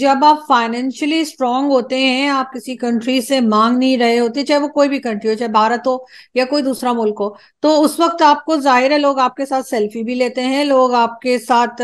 जब आप financially strong होते हैं आप किसी कंट्री से मांग नहीं रहे होते चाहे वो कोई भी कंट्री हो चाहे भारत हो या कोई दूसरा मुल्क हो तो उस वक्त आपको जाहिर है लोग आपके साथ सेल्फी भी लेते हैं लोग आपके साथ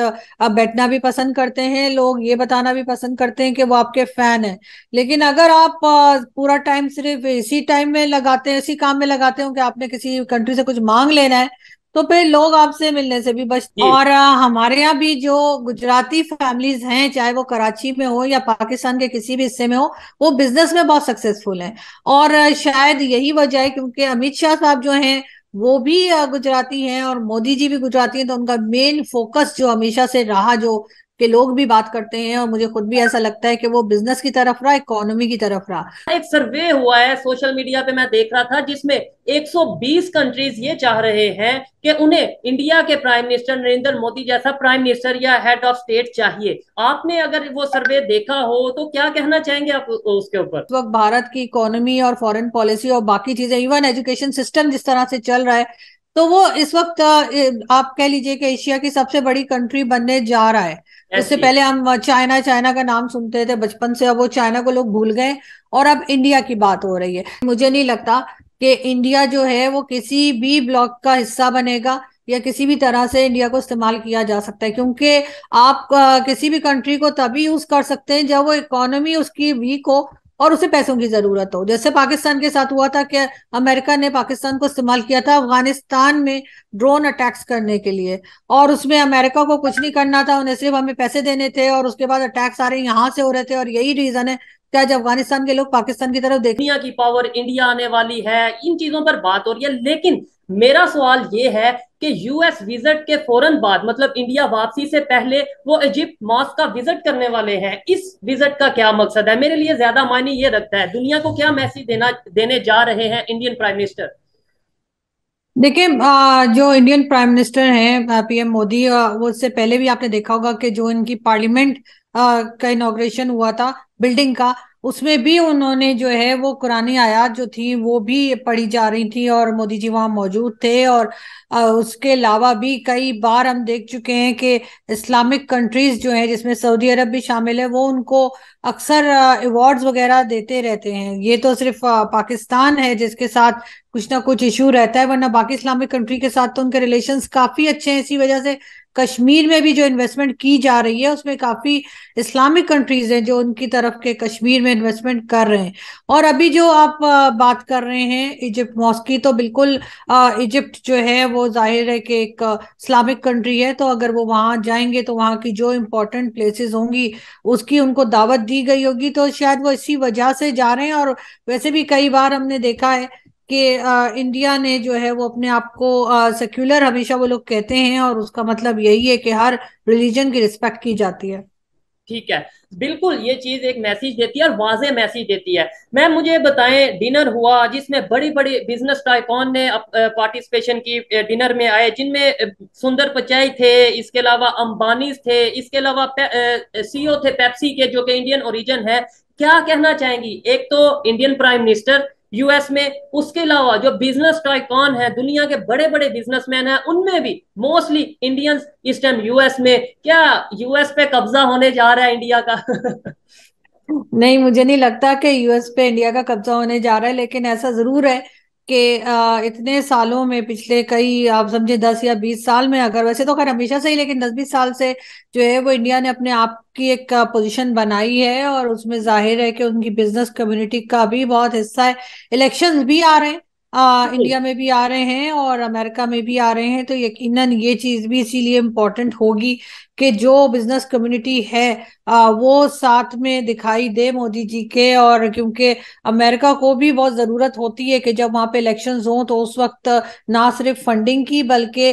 बैठना भी पसंद करते हैं लोग ये बताना भी पसंद करते हैं कि वो आपके फैन है लेकिन अगर आप पूरा टाइम सिर्फ इसी टाइम में लगाते हैं इसी काम में लगाते हो कि आपने किसी कंट्री से कुछ मांग लेना है तो फिर लोग आपसे मिलने से भी बचते और हमारे यहाँ भी जो गुजराती फैमिलीज हैं चाहे वो कराची में हो या पाकिस्तान के किसी भी हिस्से में हो वो बिजनेस में बहुत सक्सेसफुल हैं और शायद यही वजह है क्योंकि अमित शाह साहब जो हैं वो भी गुजराती हैं और मोदी जी भी गुजराती हैं तो उनका मेन फोकस जो हमेशा से रहा जो के लोग भी बात करते हैं और मुझे खुद भी ऐसा लगता है कि वो बिजनेस की तरफ रहा इकोनॉमी की तरफ रहा एक सर्वे हुआ है सोशल मीडिया पे मैं देख रहा था जिसमें 120 कंट्रीज ये चाह रहे हैं कि उन्हें इंडिया के प्राइम मिनिस्टर नरेंद्र मोदी जैसा प्राइम मिनिस्टर या हेड ऑफ स्टेट चाहिए आपने अगर वो सर्वे देखा हो तो क्या कहना चाहेंगे आप उसके ऊपर उस वक्त भारत की इकोनॉमी और फॉरन पॉलिसी और बाकी चीजें इवन एजुकेशन सिस्टम जिस तरह से चल रहा है तो वो इस वक्त आप कह लीजिए कि एशिया की सबसे बड़ी कंट्री बनने जा रहा है उससे पहले हम चाइना चाइना का नाम सुनते थे बचपन से अब वो चाइना को लोग भूल गए और अब इंडिया की बात हो रही है मुझे नहीं लगता कि इंडिया जो है वो किसी भी ब्लॉक का हिस्सा बनेगा या किसी भी तरह से इंडिया को इस्तेमाल किया जा सकता है क्योंकि आप किसी भी कंट्री को तभी यूज कर सकते हैं जब वो इकोनॉमी उसकी वीक हो और उसे पैसों की जरूरत हो जैसे पाकिस्तान के साथ हुआ था कि अमेरिका ने पाकिस्तान को इस्तेमाल किया था अफगानिस्तान में ड्रोन अटैक्स करने के लिए और उसमें अमेरिका को कुछ नहीं करना था उन्हें सिर्फ हमें पैसे देने थे और उसके बाद आ सारे यहाँ से हो रहे थे और यही रीजन है कि आज अफगानिस्तान के लोग पाकिस्तान की तरफ देख दुनिया की पावर इंडिया आने वाली है इन चीजों पर बात हो रही है लेकिन मेरा सवाल ये है कि यूएस विजिट के फौरन बाद मतलब इंडिया वापसी से पहले वो इजिप्ट मॉस का विजिट करने वाले हैं इस विजिट का क्या मकसद है मेरे लिए ज्यादा मायने ये रखता है दुनिया को क्या मैसेज देना देने जा रहे हैं इंडियन प्राइम मिनिस्टर देखिए जो इंडियन प्राइम मिनिस्टर हैं पीएम मोदी वो उससे पहले भी आपने देखा होगा कि जो इनकी पार्लियामेंट का इनोग्रेशन हुआ था बिल्डिंग का उसमें भी उन्होंने जो है वो कुरानी आयात जो थी वो भी पढ़ी जा रही थी और मोदी जी वहाँ मौजूद थे और उसके अलावा भी कई बार हम देख चुके हैं कि इस्लामिक कंट्रीज जो है जिसमें सऊदी अरब भी शामिल है वो उनको अक्सर अवार्ड्स वगैरह देते रहते हैं ये तो सिर्फ पाकिस्तान है जिसके साथ कुछ ना कुछ इशू रहता है वरना बाकी इस्लामिक कंट्री के साथ तो उनके रिलेशन काफी अच्छे हैं इसी वजह से कश्मीर में भी जो इन्वेस्टमेंट की जा रही है उसमें काफी इस्लामिक कंट्रीज हैं जो उनकी तरफ के कश्मीर में इन्वेस्टमेंट कर रहे हैं और अभी जो आप बात कर रहे हैं इजिप्ट मॉस्की तो बिल्कुल इजिप्ट जो है वो जाहिर है कि एक इस्लामिक कंट्री है तो अगर वो वहां जाएंगे तो वहां की जो इम्पोर्टेंट प्लेसेस होंगी उसकी उनको दावत दी गई होगी तो शायद वो इसी वजह से जा रहे हैं और वैसे भी कई बार हमने देखा है कि इंडिया ने जो है वो अपने आप को सेक्युलर हमेशा वो लोग कहते हैं और उसका मतलब यही है कि हर रिलीजन की रिस्पेक्ट की जाती है ठीक है बिल्कुल ये चीज एक मैसेज देती है और वाजे मैसेज देती है मैम मुझे बताएं डिनर हुआ जिसमें बड़ी बड़ी बिजनेस टाइकॉन ने पार्टिसिपेशन की डिनर में आए जिनमें सुंदर पचाई थे इसके अलावा अंबानी थे इसके अलावा सीईओ थे पेप्सी के जो कि इंडियन ओरिजिन है क्या कहना चाहेंगी एक तो इंडियन प्राइम मिनिस्टर यूएस में उसके अलावा जो बिजनेस टाइकॉन है दुनिया के बड़े बड़े बिजनेसमैन हैं उनमें भी मोस्टली इंडियंस इस टाइम यूएस में क्या यूएस पे कब्जा होने जा रहा है इंडिया का नहीं मुझे नहीं लगता कि यूएस पे इंडिया का कब्जा होने जा रहा है लेकिन ऐसा जरूर है कि इतने सालों में पिछले कई आप समझे दस या बीस साल में अगर वैसे तो खैर हमेशा से ही लेकिन दस बीस साल से जो है वो इंडिया ने अपने आप की एक पोजीशन बनाई है और उसमें जाहिर है कि उनकी बिजनेस कम्युनिटी का भी बहुत हिस्सा है इलेक्शंस भी आ रहे हैं आ, हाँ इंडिया में भी आ रहे हैं और अमेरिका में भी आ रहे हैं तो यकीनन ये चीज भी इसीलिए इम्पोर्टेंट होगी कि जो बिजनेस कम्युनिटी है आ, वो साथ में दिखाई दे मोदी जी के और क्योंकि अमेरिका को भी बहुत ज़रूरत होती है कि जब वहाँ पे इलेक्शन हों तो उस वक्त ना सिर्फ फंडिंग की बल्कि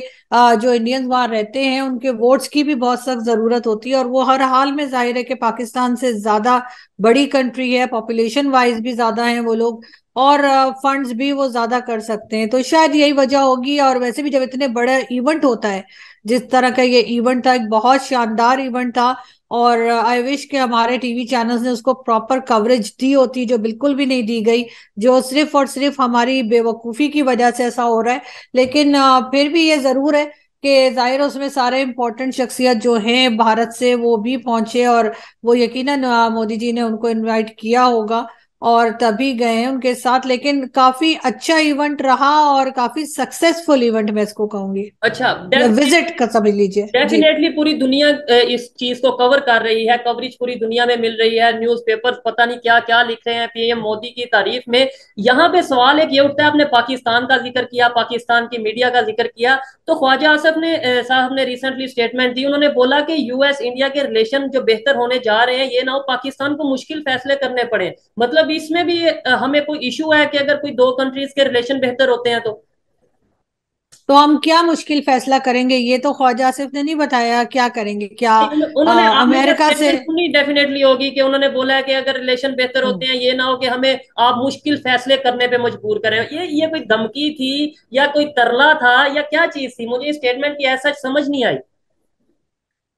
जो इंडियंस वहाँ रहते हैं उनके वोट्स की भी बहुत सख्त ज़रूरत होती है और वो हर हाल में जाहिर है कि पाकिस्तान से ज़्यादा बड़ी कंट्री है पॉपुलेशन वाइज भी ज़्यादा है वो लोग और फंड्स भी वो ज्यादा कर सकते हैं तो शायद यही वजह होगी और वैसे भी जब इतने बड़े इवेंट होता है जिस तरह का ये इवेंट था एक बहुत शानदार इवेंट था और आई विश के हमारे टीवी चैनल्स ने उसको प्रॉपर कवरेज दी होती जो बिल्कुल भी नहीं दी गई जो सिर्फ और सिर्फ हमारी बेवकूफ़ी की वजह से ऐसा हो रहा है लेकिन फिर भी ये ज़रूर है कि जाहिर उसमें सारे इम्पोर्टेंट शख्सियत जो हैं भारत से वो भी पहुंचे और वो यकीनन मोदी जी ने उनको इनवाइट किया होगा और तभी गए उनके साथ लेकिन काफी अच्छा इवेंट रहा और काफी सक्सेसफुल इवेंट मैं इसको कहूंगी अच्छा विजिट का समझ लीजिए डेफिनेटली पूरी दुनिया इस चीज को कवर कर रही है कवरेज पूरी दुनिया में मिल रही है पेपर पता नहीं क्या क्या लिख रहे हैं पीएम मोदी की तारीफ में यहाँ पे सवाल एक ये उठता है आपने पाकिस्तान का जिक्र किया पाकिस्तान की मीडिया का जिक्र किया तो ख्वाजा आसफ ने साहब ने रिसेंटली स्टेटमेंट दी उन्होंने बोला कि यूएस इंडिया के रिलेशन जो बेहतर होने जा रहे हैं ये ना हो पाकिस्तान को मुश्किल फैसले करने पड़े मतलब इसमें भी हमें कोई इश्यू है कि अगर कोई दो कंट्रीज के रिलेशन बेहतर होते हैं तो तो हम क्या मुश्किल फैसला करेंगे ये तो ख्वाजा आसिफ ने नहीं बताया क्या करेंगे क्या उन्होंने आ, अमेरिका से सुनी डेफिनेटली होगी कि उन्होंने बोला है कि अगर रिलेशन बेहतर होते हैं ये ना हो कि हमें आप मुश्किल फैसले करने पे मजबूर करें ये ये कोई धमकी थी या कोई तरला था या क्या चीज थी मुझे स्टेटमेंट की ऐसा समझ नहीं आई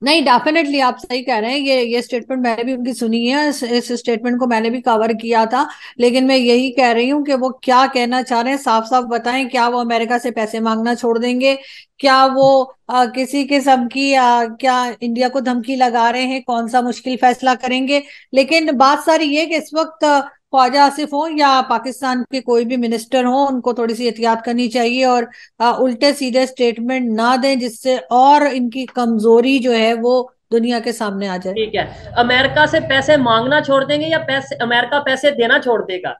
नहीं डेफिनेटली आप सही कह रहे हैं ये ये स्टेटमेंट मैंने भी उनकी सुनी है इस, स्टेटमेंट को मैंने भी कवर किया था लेकिन मैं यही कह रही हूँ कि वो क्या कहना चाह रहे हैं साफ साफ बताएं क्या वो अमेरिका से पैसे मांगना छोड़ देंगे क्या वो आ, किसी किस्म की आ, क्या इंडिया को धमकी लगा रहे हैं कौन सा मुश्किल फैसला करेंगे लेकिन बात सारी ये कि इस वक्त ख्वाजा आसिफ हो या पाकिस्तान के कोई भी मिनिस्टर हो उनको थोड़ी सी एहतियात करनी चाहिए और उल्टे सीधे स्टेटमेंट ना दें जिससे और इनकी कमजोरी जो है वो दुनिया के सामने आ जाए ठीक है अमेरिका से पैसे मांगना छोड़ देंगे या पैसे अमेरिका पैसे देना छोड़ देगा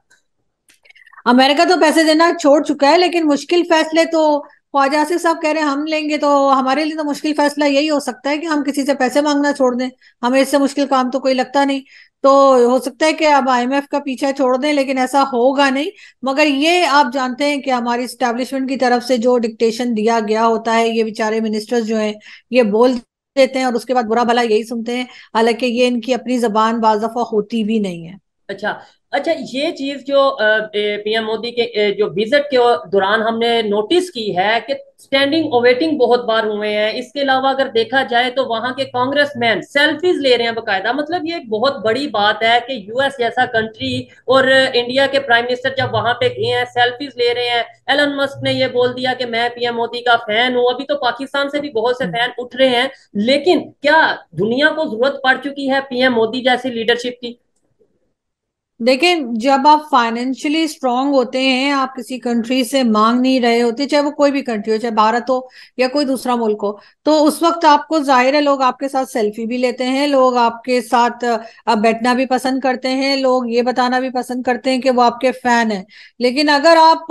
अमेरिका तो पैसे देना छोड़ चुका है लेकिन मुश्किल फैसले तो ख्वाजा आसिफ साहब कह रहे हैं हम लेंगे तो हमारे लिए तो मुश्किल फैसला यही हो सकता है कि हम किसी से पैसे मांगना छोड़ दें हमें इससे मुश्किल काम तो कोई लगता नहीं तो हो सकता है कि अब आईएमएफ का पीछा छोड़ दें लेकिन ऐसा होगा नहीं मगर ये आप जानते हैं कि हमारी स्टैब्लिशमेंट की तरफ से जो डिक्टेशन दिया गया होता है ये बेचारे मिनिस्टर्स जो हैं ये बोल देते हैं और उसके बाद बुरा भला यही सुनते हैं हालांकि ये इनकी अपनी जबान बाजफा होती भी नहीं है अच्छा अच्छा ये चीज जो पीएम मोदी के जो विजिट के दौरान हमने नोटिस की है कि स्टैंडिंग ओवेटिंग बहुत बार हुए हैं इसके अलावा अगर देखा जाए तो वहां के कांग्रेस मैन सेल्फीज ले रहे हैं बकायदा मतलब ये एक बहुत बड़ी बात है कि यूएस जैसा कंट्री और इंडिया के प्राइम मिनिस्टर जब वहां पे गए हैं सेल्फीज ले रहे हैं एलन मस्क ने ये बोल दिया कि मैं पीएम मोदी का फैन हूं अभी तो पाकिस्तान से भी बहुत से फैन उठ रहे हैं लेकिन क्या दुनिया को जरूरत पड़ चुकी है पीएम मोदी जैसी लीडरशिप की देखिए जब आप फाइनेंशियली स्ट्रांग होते हैं आप किसी कंट्री से मांग नहीं रहे होते चाहे वो कोई भी कंट्री हो चाहे भारत हो या कोई दूसरा मुल्क हो तो उस वक्त आपको जाहिर है लोग आपके साथ सेल्फी भी लेते हैं लोग आपके साथ बैठना भी पसंद करते हैं लोग ये बताना भी पसंद करते हैं कि वो आपके फैन है लेकिन अगर आप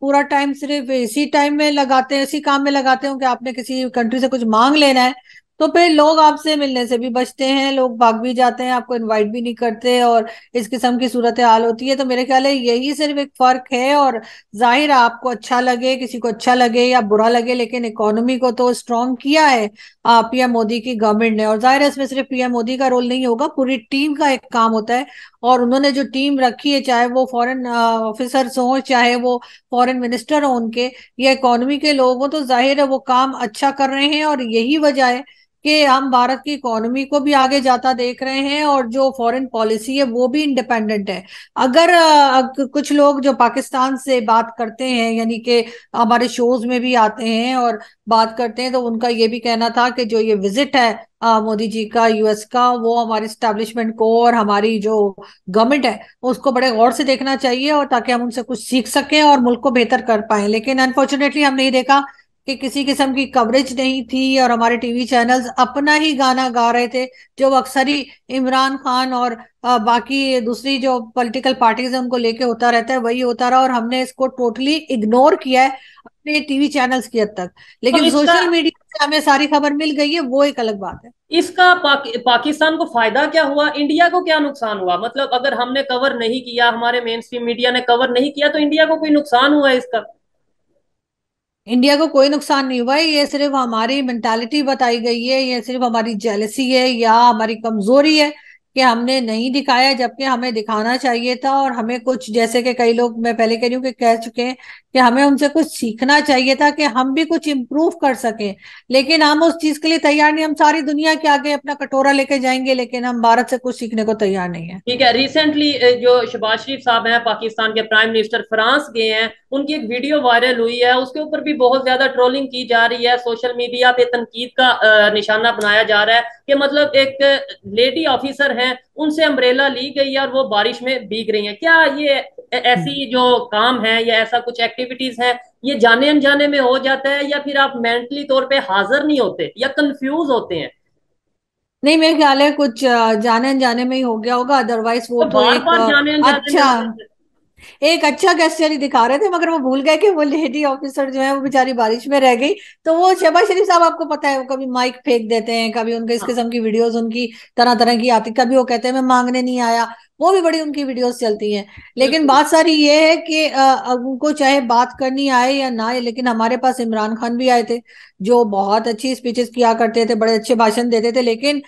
पूरा टाइम सिर्फ इसी टाइम में लगाते हैं इसी काम में लगाते हो कि आपने किसी कंट्री से कुछ मांग लेना है तो फिर लोग आपसे मिलने से भी बचते हैं लोग भाग भी जाते हैं आपको इनवाइट भी नहीं करते और इस किस्म की सूरत हाल होती है तो मेरे ख्याल है यही सिर्फ एक फर्क है और जाहिर आपको अच्छा लगे किसी को अच्छा लगे या बुरा लगे लेकिन इकोनॉमी को तो स्ट्रॉन्ग किया है पीएम मोदी की गवर्नमेंट ने और जाहिर है इसमें सिर्फ पीएम मोदी का रोल नहीं होगा पूरी टीम का एक काम होता है और उन्होंने जो टीम रखी है चाहे वो फॉरेन ऑफिसर्स हों चाहे वो फॉरेन मिनिस्टर हों उनके या इकोनॉमी के लोग हों तो जाहिर है वो काम अच्छा कर रहे हैं और यही वजह है कि हम भारत की इकोनॉमी को भी आगे जाता देख रहे हैं और जो फॉरेन पॉलिसी है वो भी इंडिपेंडेंट है अगर कुछ लोग जो पाकिस्तान से बात करते हैं यानी कि हमारे शोज में भी आते हैं और बात करते हैं तो उनका ये भी कहना था कि जो ये विजिट है मोदी जी का यूएस का वो हमारे स्टैब्लिशमेंट को और हमारी जो गवर्नमेंट है उसको बड़े गौर से देखना चाहिए और ताकि हम उनसे कुछ सीख सकें और मुल्क को बेहतर कर पाए लेकिन अनफॉर्चुनेटली हमने ये देखा कि किसी किस्म की कवरेज नहीं थी और हमारे टीवी चैनल्स अपना ही गाना गा रहे थे जो अक्सर ही इमरान खान और बाकी दूसरी जो पॉलिटिकल पार्टीज है उनको लेके होता रहता है वही होता रहा और हमने इसको टोटली इग्नोर किया है अपने टीवी चैनल्स की हद तक लेकिन सोशल मीडिया से हमें सारी खबर मिल गई है वो एक अलग बात है इसका पाक, पाकिस्तान को फायदा क्या हुआ इंडिया को क्या नुकसान हुआ मतलब अगर हमने कवर नहीं किया हमारे मेन स्ट्रीम मीडिया ने कवर नहीं किया तो इंडिया को कोई नुकसान हुआ इसका इंडिया को कोई नुकसान नहीं हुआ है ये सिर्फ हमारी मेंटालिटी बताई गई है ये सिर्फ हमारी जेलसी है या हमारी कमजोरी है कि हमने नहीं दिखाया जबकि हमें दिखाना चाहिए था और हमें कुछ जैसे कि कई लोग मैं पहले कह रही हूँ कि कह चुके हैं कि हमें उनसे कुछ सीखना चाहिए था कि हम भी कुछ इम्प्रूव कर सकें लेकिन हम उस चीज के लिए तैयार नहीं हम सारी दुनिया के आगे अपना कटोरा लेके जाएंगे लेकिन हम भारत से कुछ सीखने को तैयार नहीं है ठीक है रिसेंटली जो शबाज शरीफ साहब हैं पाकिस्तान के प्राइम मिनिस्टर फ्रांस गए हैं उनकी एक वीडियो वायरल हुई है उसके ऊपर भी बहुत ज्यादा ट्रोलिंग की जा रही है सोशल मीडिया पे तनकीद का निशाना बनाया जा रहा है कि मतलब एक लेडी ऑफिसर हैं उनसे अम्ब्रेला ली गई है और वो बारिश में भीग रही है क्या ये ऐसी हम्म। जो काम है या ऐसा कुछ एक्टिविटीज है ये जाने अनजाने में हो जाता है या फिर आप मेंटली तौर पे हाजिर नहीं होते या कंफ्यूज होते हैं नहीं मेरे ख्याल है कुछ जाने अनजाने में ही हो गया होगा अदरवाइज वो तो, तो एक बार जाने अच्छा एक अच्छा गेस्टर ही दिखा रहे थे मगर वो भूल गए कि वो लेडी ऑफिसर जो है वो बेचारी बारिश में रह गई तो वो शहबाज शरीफ साहब आपको पता है वो कभी माइक फेंक देते हैं कभी उनके इस हाँ। किस्म की वीडियोस उनकी तरह तरह की आती कभी वो कहते हैं मैं मांगने नहीं आया वो भी बड़ी उनकी वीडियोस चलती हैं लेकिन बात सारी ये है कि उनको चाहे बात करनी आए या ना आए लेकिन हमारे पास इमरान खान भी आए थे जो बहुत अच्छी स्पीचेस किया करते थे बड़े अच्छे भाषण देते थे लेकिन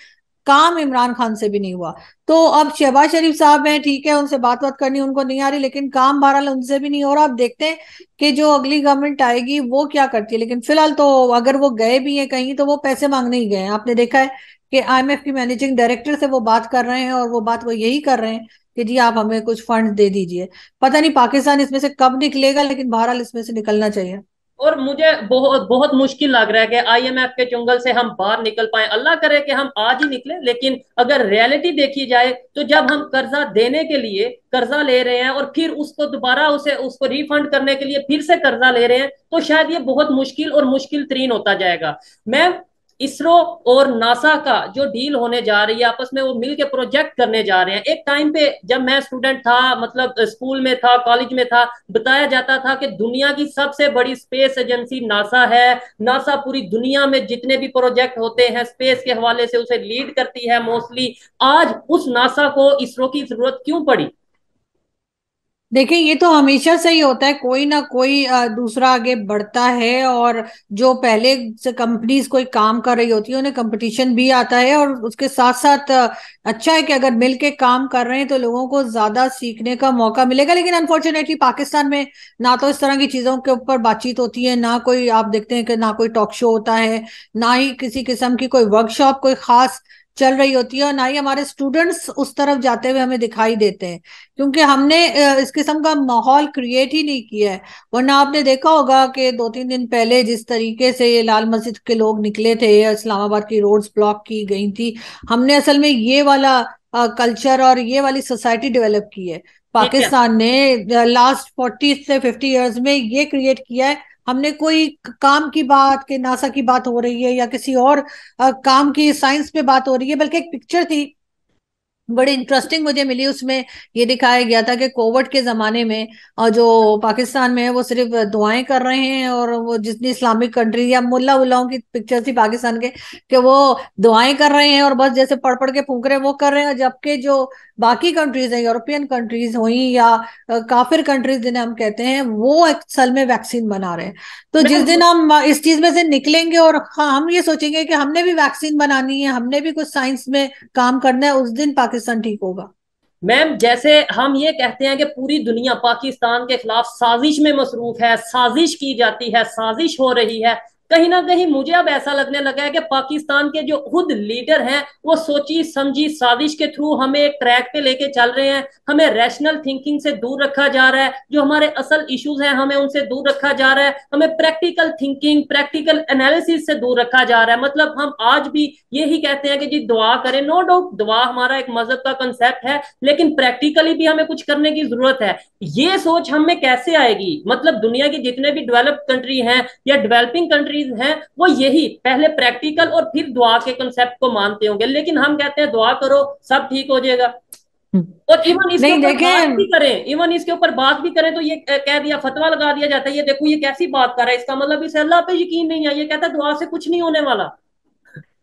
काम इमरान खान से भी नहीं हुआ तो अब शहबाज शरीफ साहब हैं ठीक है उनसे बात बात करनी उनको नहीं आ रही लेकिन काम बहरहाल उनसे भी नहीं हो रहा आप देखते हैं कि जो अगली गवर्नमेंट आएगी वो क्या करती है लेकिन फिलहाल तो अगर वो गए भी हैं कहीं तो वो पैसे मांगने ही गए हैं आपने देखा है कि आईएमएफ की मैनेजिंग डायरेक्टर से वो बात कर रहे हैं और वो बात वो यही कर रहे हैं कि जी आप हमें कुछ फंड दे दीजिए पता नहीं पाकिस्तान इसमें से कब निकलेगा लेकिन बहरहाल इसमें से निकलना चाहिए और मुझे बहुत बहुत मुश्किल लग रहा है कि आईएमएफ के चुंगल से हम बाहर निकल पाए अल्लाह करे कि हम आज ही निकले लेकिन अगर रियलिटी देखी जाए तो जब हम कर्जा देने के लिए कर्जा ले रहे हैं और फिर उसको दोबारा उसे उसको रिफंड करने के लिए फिर से कर्जा ले रहे हैं तो शायद ये बहुत मुश्किल और मुश्किल तरीन होता जाएगा मैं इसरो और नासा का जो डील होने जा रही है आपस में वो मिलके प्रोजेक्ट करने जा रहे हैं एक टाइम पे जब मैं स्टूडेंट था मतलब स्कूल में था कॉलेज में था बताया जाता था कि दुनिया की सबसे बड़ी स्पेस एजेंसी नासा है नासा पूरी दुनिया में जितने भी प्रोजेक्ट होते हैं स्पेस के हवाले से उसे लीड करती है मोस्टली आज उस नासा को इसरो की जरूरत क्यों पड़ी देखिए ये तो हमेशा से ही होता है कोई ना कोई दूसरा आगे बढ़ता है और जो पहले से कंपनीज कोई काम कर रही होती है उन्हें कंपटीशन भी आता है और उसके साथ साथ अच्छा है कि अगर मिल के काम कर रहे हैं तो लोगों को ज्यादा सीखने का मौका मिलेगा लेकिन अनफॉर्चुनेटली पाकिस्तान में ना तो इस तरह की चीजों के ऊपर बातचीत होती है ना कोई आप देखते हैं कि ना कोई टॉक शो होता है ना ही किसी किस्म की कोई वर्कशॉप कोई खास चल रही होती है और ना ही हमारे स्टूडेंट्स उस तरफ जाते हुए हमें दिखाई देते हैं क्योंकि हमने इस किस्म का माहौल क्रिएट ही नहीं किया है वरना आपने देखा होगा कि दो तीन दिन पहले जिस तरीके से ये लाल मस्जिद के लोग निकले थे इस्लामाबाद की रोड्स ब्लॉक की गई थी हमने असल में ये वाला कल्चर और ये वाली सोसाइटी डेवलप की है पाकिस्तान ने लास्ट फोर्टी से फिफ्टी ईयर्स में ये क्रिएट किया है हमने कोई काम की बात के नासा की बात हो रही है या किसी और आ, काम की साइंस पे बात हो रही है बल्कि एक पिक्चर थी बड़ी इंटरेस्टिंग मुझे मिली उसमें ये दिखाया गया था कि कोविड के जमाने में और जो पाकिस्तान में है वो सिर्फ दुआएं कर रहे हैं और वो जितनी इस्लामिक कंट्री या मुल्ला उल्लाओं की पिक्चर थी पाकिस्तान के कि वो दुआएं कर रहे हैं और बस जैसे पढ़ पढ़ के फूक रहे हैं वो कर रहे हैं जबकि जो बाकी कंट्रीज हैं यूरोपियन कंट्रीज हुई या काफिर कंट्रीज जिन्हें हम कहते हैं वो असल में वैक्सीन बना रहे हैं तो जिस दिन हम इस चीज में से निकलेंगे और हाँ, हम ये सोचेंगे कि हमने भी वैक्सीन बनानी है हमने भी कुछ साइंस में काम करना है उस दिन पाकिस्तान पाकिस्तान ठीक होगा मैम जैसे हम ये कहते हैं कि पूरी दुनिया पाकिस्तान के खिलाफ साजिश में मसरूफ है साजिश की जाती है साजिश हो रही है कहीं ना कहीं मुझे अब ऐसा लगने लगा है कि पाकिस्तान के जो खुद लीडर हैं वो सोची समझी साजिश के थ्रू हमें एक ट्रैक पे लेके चल रहे हैं हमें रैशनल थिंकिंग से दूर रखा जा रहा है जो हमारे असल इश्यूज हैं हमें उनसे दूर रखा जा रहा है हमें प्रैक्टिकल थिंकिंग प्रैक्टिकल एनालिसिस से दूर रखा जा रहा है मतलब हम आज भी यही कहते हैं कि जी दुआ करें नो डाउट दुआ हमारा एक मजहब का कंसेप्ट है लेकिन प्रैक्टिकली भी हमें कुछ करने की जरूरत है ये सोच हमें कैसे आएगी मतलब दुनिया की जितने भी डेवलप्ड कंट्री हैं या डेवलपिंग कंट्री कंट्रीज हैं वो यही पहले प्रैक्टिकल और फिर दुआ के कंसेप्ट को मानते होंगे लेकिन हम कहते हैं दुआ करो सब ठीक हो जाएगा हम्म। और इवन इसके ऊपर बात भी करें इवन इसके ऊपर बात भी करें तो ये कह दिया फतवा लगा दिया जाता है ये देखो ये कैसी बात कर रहा है इसका मतलब इसे अल्लाह पे यकीन नहीं है ये कहता है दुआ से कुछ नहीं होने वाला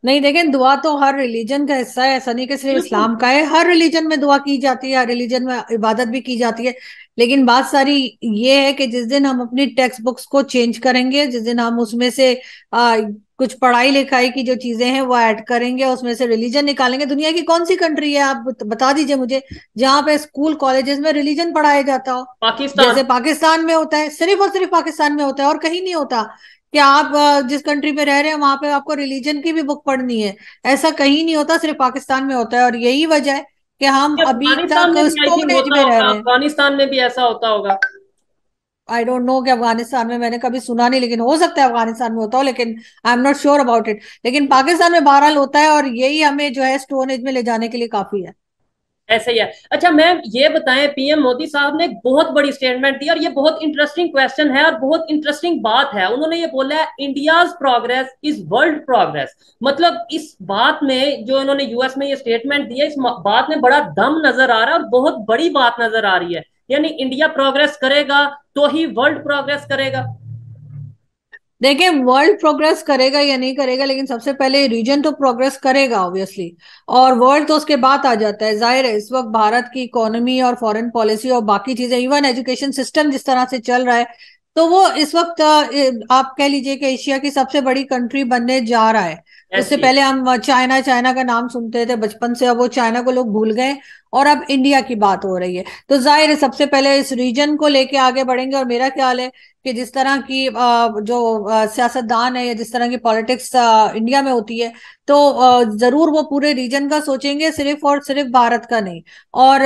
नहीं देखें दुआ तो हर रिलीजन का हिस्सा है ऐसा नहीं कि सिर्फ इस्लाम का है हर रिलीजन में दुआ की जाती है हर रिलीजन में इबादत भी की जाती है लेकिन बात सारी ये है कि जिस दिन हम अपनी टेक्स्ट बुक्स को चेंज करेंगे जिस दिन हम उसमें से आ, कुछ पढ़ाई लिखाई की जो चीजें हैं वो ऐड करेंगे उसमें से रिलीजन निकालेंगे दुनिया की कौन सी कंट्री है आप बता दीजिए मुझे जहाँ पे स्कूल कॉलेजेस में रिलीजन पढ़ाया जाता हो पाकिस्तान जैसे पाकिस्तान में होता है सिर्फ और सिर्फ पाकिस्तान में होता है और कहीं नहीं होता कि आप जिस कंट्री में रह रहे हैं वहां पे आपको रिलीजन की भी बुक पढ़नी है ऐसा कहीं नहीं होता सिर्फ पाकिस्तान में होता है और यही वजह है कि हम अभी तक उसको एज में रह रहे हैं अफगानिस्तान में भी ऐसा होता होगा आई डोंट नो कि अफगानिस्तान में मैंने कभी सुना नहीं लेकिन हो सकता है अफगानिस्तान में होता हो लेकिन I am not sure about it लेकिन पाकिस्तान में बहरहाल होता है और यही हमें जो है स्टोन एज में ले जाने के लिए काफी है ऐसे ही है अच्छा मैम ये बताएं पीएम मोदी साहब ने बहुत बड़ी स्टेटमेंट दी और ये बहुत इंटरेस्टिंग क्वेश्चन है और बहुत इंटरेस्टिंग बात है उन्होंने ये बोला है India's progress is world progress मतलब इस बात में जो इन्होंने यूएस में ये स्टेटमेंट दी है इस बात में बड़ा दम नजर आ रहा है और बहुत बड़ी बात नजर आ रही है यानी इंडिया प्रोग्रेस करेगा तो ही वर्ल्ड प्रोग्रेस करेगा देखिए वर्ल्ड प्रोग्रेस करेगा या नहीं करेगा लेकिन सबसे पहले रीजन तो प्रोग्रेस करेगा ऑब्वियसली और वर्ल्ड तो उसके बाद आ जाता है जाहिर है इस वक्त भारत की इकोनॉमी और फॉरेन पॉलिसी और बाकी चीजें इवन एजुकेशन सिस्टम जिस तरह से चल रहा है तो वो इस वक्त आप कह लीजिए कि एशिया की सबसे बड़ी कंट्री बनने जा रहा है उससे पहले हम चाइना uh, चाइना का नाम सुनते थे बचपन से अब वो चाइना को लोग भूल गए और अब इंडिया की बात हो रही है तो जाहिर है सबसे पहले इस रीजन को लेके आगे बढ़ेंगे और मेरा ख्याल है कि जिस तरह की uh, जो uh, सियासतदान है या जिस तरह की पॉलिटिक्स इंडिया में होती है तो जरूर वो पूरे रीजन का सोचेंगे सिर्फ और सिर्फ भारत का नहीं और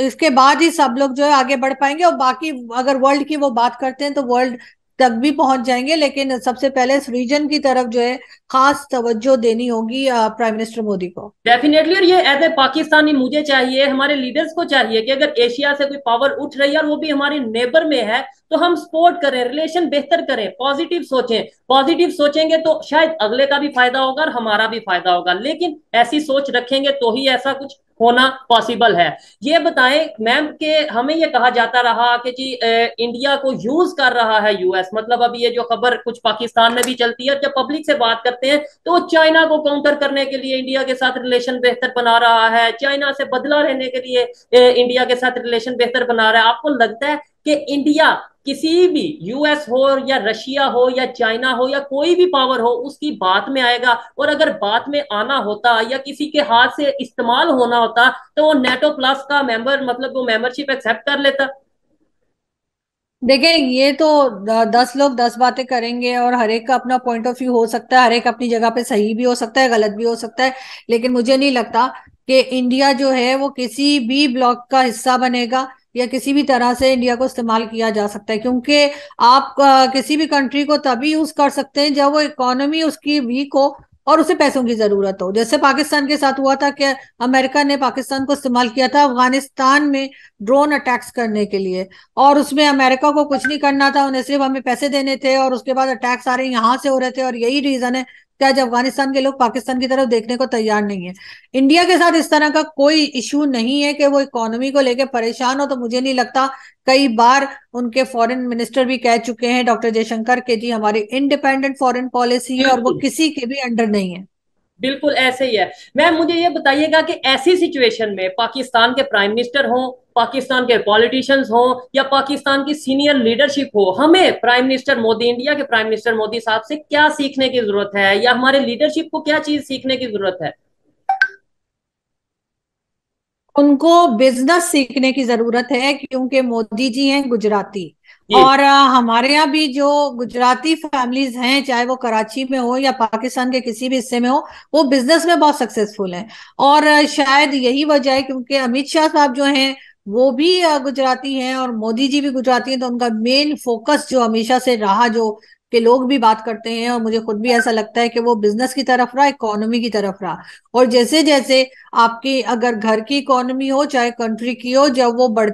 इसके बाद ही सब लोग जो है आगे बढ़ पाएंगे और बाकी अगर वर्ल्ड की वो बात करते हैं तो वर्ल्ड तक भी पहुंच जाएंगे लेकिन सबसे पहले इस रीजन की तरफ जो है खास तवज्जो देनी होगी प्राइम मिनिस्टर मोदी को डेफिनेटली और ये एज ए पाकिस्तानी मुझे चाहिए हमारे लीडर्स को चाहिए कि अगर एशिया से कोई पावर उठ रही है और वो भी हमारे नेबर में है तो हम सपोर्ट करें रिलेशन बेहतर करें पॉजिटिव सोचें पॉजिटिव सोचेंगे तो शायद अगले का भी फायदा होगा और हमारा भी फायदा होगा लेकिन ऐसी सोच रखेंगे तो ही ऐसा कुछ होना पॉसिबल है ये बताएं मैम के हमें ये कहा जाता रहा कि जी ए, इंडिया को यूज कर रहा है यूएस मतलब अब ये जो खबर कुछ पाकिस्तान में भी चलती है जब पब्लिक से बात करते हैं तो चाइना को काउंटर करने के लिए इंडिया के साथ रिलेशन बेहतर बना रहा है चाइना से बदला लेने के लिए ए, इंडिया के साथ रिलेशन बेहतर बना रहा है आपको लगता है कि इंडिया किसी भी यूएस हो या रशिया हो या चाइना हो या कोई भी पावर हो उसकी बात में आएगा और अगर बात में आना होता या किसी के हाथ से इस्तेमाल होना होता तो वो नेटो प्लस का मेंबर मतलब वो मेंबरशिप एक्सेप्ट कर लेता देखिए ये तो दस लोग दस बातें करेंगे और हर एक का अपना पॉइंट ऑफ व्यू हो सकता है हर एक अपनी जगह पे सही भी हो सकता है गलत भी हो सकता है लेकिन मुझे नहीं लगता कि इंडिया जो है वो किसी भी ब्लॉक का हिस्सा बनेगा या किसी भी तरह से इंडिया को इस्तेमाल किया जा सकता है क्योंकि आप आ, किसी भी कंट्री को तभी यूज कर सकते हैं जब वो इकोनॉमी उसकी वीक हो और उसे पैसों की जरूरत हो जैसे पाकिस्तान के साथ हुआ था कि अमेरिका ने पाकिस्तान को इस्तेमाल किया था अफगानिस्तान में ड्रोन अटैक्स करने के लिए और उसमें अमेरिका को कुछ नहीं करना था उन्हें सिर्फ हमें पैसे देने थे और उसके बाद अटैक्स आ रहे यहां से हो रहे थे और यही रीजन है क्या आज अफगानिस्तान के लोग पाकिस्तान की तरफ देखने को तैयार नहीं है इंडिया के साथ इस तरह का कोई इशू नहीं है कि वो इकोनॉमी को लेकर परेशान हो तो मुझे नहीं लगता कई बार उनके फॉरेन मिनिस्टर भी कह चुके हैं डॉक्टर जयशंकर के जी हमारी इंडिपेंडेंट फॉरेन पॉलिसी है और वो किसी के भी अंडर नहीं है बिल्कुल ऐसे ही है मैम मुझे ये बताइएगा कि ऐसी सिचुएशन में पाकिस्तान के प्राइम मिनिस्टर हों पाकिस्तान के पॉलिटिशियंस हो या पाकिस्तान की सीनियर लीडरशिप हो हमें प्राइम मिनिस्टर मोदी इंडिया के प्राइम मिनिस्टर मोदी साहब से क्या सीखने की जरूरत है या हमारे लीडरशिप को क्या चीज सीखने की जरूरत है उनको बिजनेस सीखने की जरूरत है क्योंकि मोदी जी हैं गुजराती और हमारे यहाँ भी जो गुजराती फैमिलीज हैं चाहे वो कराची में हो या पाकिस्तान के किसी भी हिस्से में हो वो बिजनेस में बहुत सक्सेसफुल हैं और शायद यही वजह है क्योंकि अमित शाह साहब जो हैं वो भी गुजराती हैं और मोदी जी भी गुजराती हैं तो उनका मेन फोकस जो हमेशा से रहा जो के लोग भी बात करते हैं और मुझे खुद भी ऐसा लगता है कि वो बिजनेस की तरफ रहा इकोनॉमी की तरफ रहा और जैसे जैसे आपकी अगर घर की इकोनॉमी हो चाहे कंट्री की हो जब वो बढ़